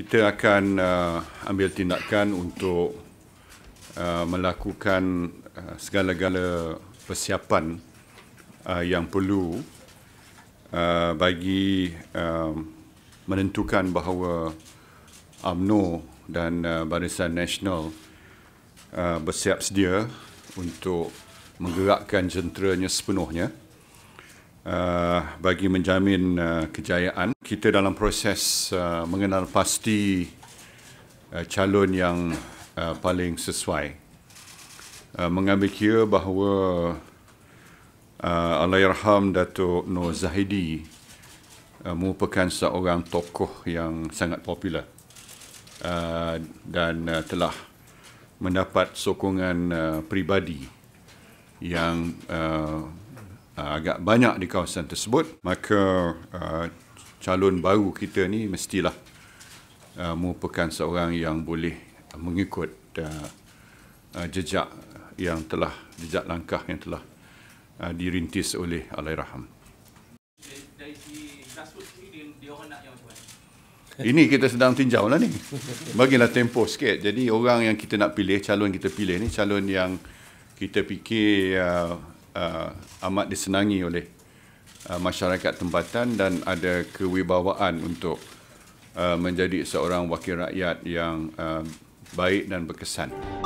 kita akan uh, ambil tindakan untuk uh, melakukan uh, segala-gala persiapan uh, yang perlu uh, bagi uh, menentukan bahawa UMNO dan uh, Barisan Nasional uh, bersiap sedia untuk menggerakkan jenteranya sepenuhnya uh, bagi menjamin uh, kejayaan. Kita dalam proses uh, mengenal pasti uh, calon yang uh, paling sesuai. Uh, mengambil kira bahawa uh, Allahyarham Datuk Nur Zahidi uh, merupakan seorang tokoh yang sangat popular uh, dan uh, telah mendapat sokongan uh, peribadi yang uh, uh, agak banyak di kawasan tersebut, maka uh, calon baru kita ni mestilah uh, merupakan seorang yang boleh mengikut uh, uh, jejak yang telah jejak langkah yang telah uh, dirintis oleh Alai Alairaham. Ini kita sedang tinjau lah ni. Bagilah tempoh sikit. Jadi orang yang kita nak pilih, calon kita pilih ni, calon yang kita fikir uh, uh, amat disenangi oleh uh, masyarakat tempatan dan ada kewibawaan untuk uh, menjadi seorang wakil rakyat yang uh, baik dan berkesan.